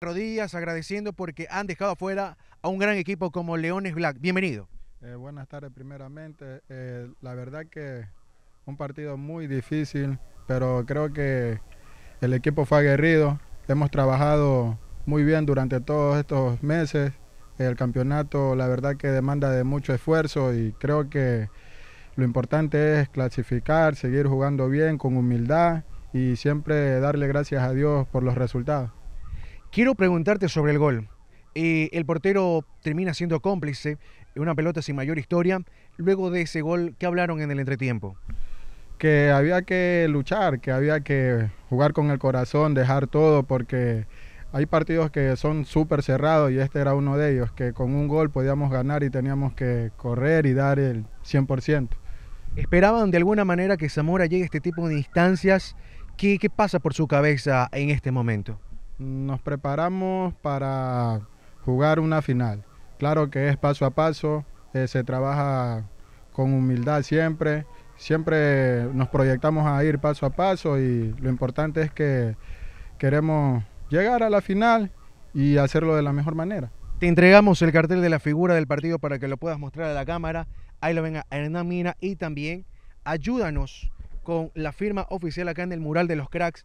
rodillas agradeciendo porque han dejado afuera a un gran equipo como Leones Black. Bienvenido. Eh, buenas tardes primeramente. Eh, la verdad que un partido muy difícil, pero creo que el equipo fue aguerrido. Hemos trabajado muy bien durante todos estos meses. El campeonato la verdad que demanda de mucho esfuerzo y creo que lo importante es clasificar, seguir jugando bien con humildad y siempre darle gracias a Dios por los resultados. Quiero preguntarte sobre el gol. Eh, el portero termina siendo cómplice, una pelota sin mayor historia. Luego de ese gol, ¿qué hablaron en el entretiempo? Que había que luchar, que había que jugar con el corazón, dejar todo, porque hay partidos que son súper cerrados y este era uno de ellos, que con un gol podíamos ganar y teníamos que correr y dar el 100%. ¿Esperaban de alguna manera que Zamora llegue a este tipo de instancias? qué pasa por su cabeza en este momento? nos preparamos para jugar una final. Claro que es paso a paso, eh, se trabaja con humildad siempre, siempre nos proyectamos a ir paso a paso y lo importante es que queremos llegar a la final y hacerlo de la mejor manera. Te entregamos el cartel de la figura del partido para que lo puedas mostrar a la cámara. Ahí lo ven a Hernán Mina y también ayúdanos con la firma oficial acá en el mural de los cracks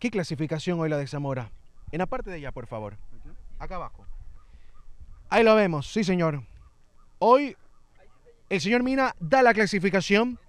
¿Qué clasificación hoy la de Zamora? En la parte de allá, por favor. Acá abajo. Ahí lo vemos, sí señor. Hoy el señor Mina da la clasificación